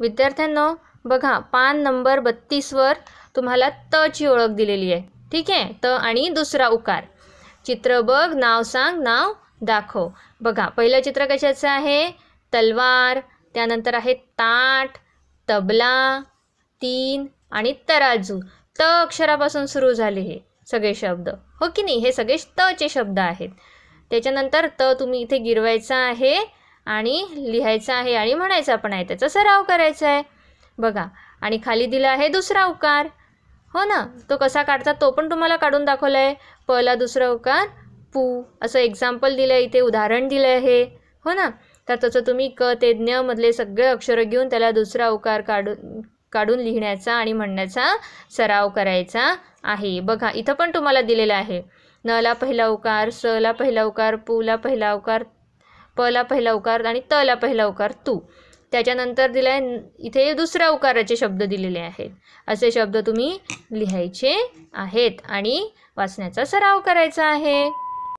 विद्यार्थ्यांनो बघा पान नंबर बत्तीसवर तुम्हाला त ची ओळख दिलेली आहे ठीक आहे त आणि दुसरा उकार चित्र बघ नाव सांग नाव दाखव बघा पहिलं चित्र कशाचं आहे तलवार त्यानंतर आहे ताट तबला तीन आणि तराजू त अक्षरापासून सुरू झाले हे सगळे शब्द हो की नाही हे सगळे त चे शब्द आहेत त्याच्यानंतर त तुम्ही इथे गिरवायचा आहे आणि लिहायचं आहे आणि म्हणायचा पण आहे त्याचा सराव करायचा आहे बघा आणि खाली दिला आहे दुसरा उकार हो ना तो कसा काढतात तो पण तुम्हाला काढून दाखवला आहे पहिला दुसरा उकार पू असं एक्झाम्पल दिलं आहे इथे उदाहरण दिलं आहे हो ना तर तसं तुम्ही क ते ज्ञमधले सगळे अक्षरं घेऊन त्याला दुसरा उकार काढून काढून लिहिण्याचा आणि म्हणण्याचा सराव करायचा आहे बघा इथं पण तुम्हाला दिलेला आहे नला पहिला उकार सला पहिला उकार पूला पहिला उकार पला पहिला उकार आणि तला पहिला उकार तू त्याच्यानंतर दिलाय इथे दुसऱ्या उकाराचे शब्द दिलेले आहेत असे शब्द तुम्ही लिहायचे आहेत आणि वाचण्याचा सराव करायचा आहे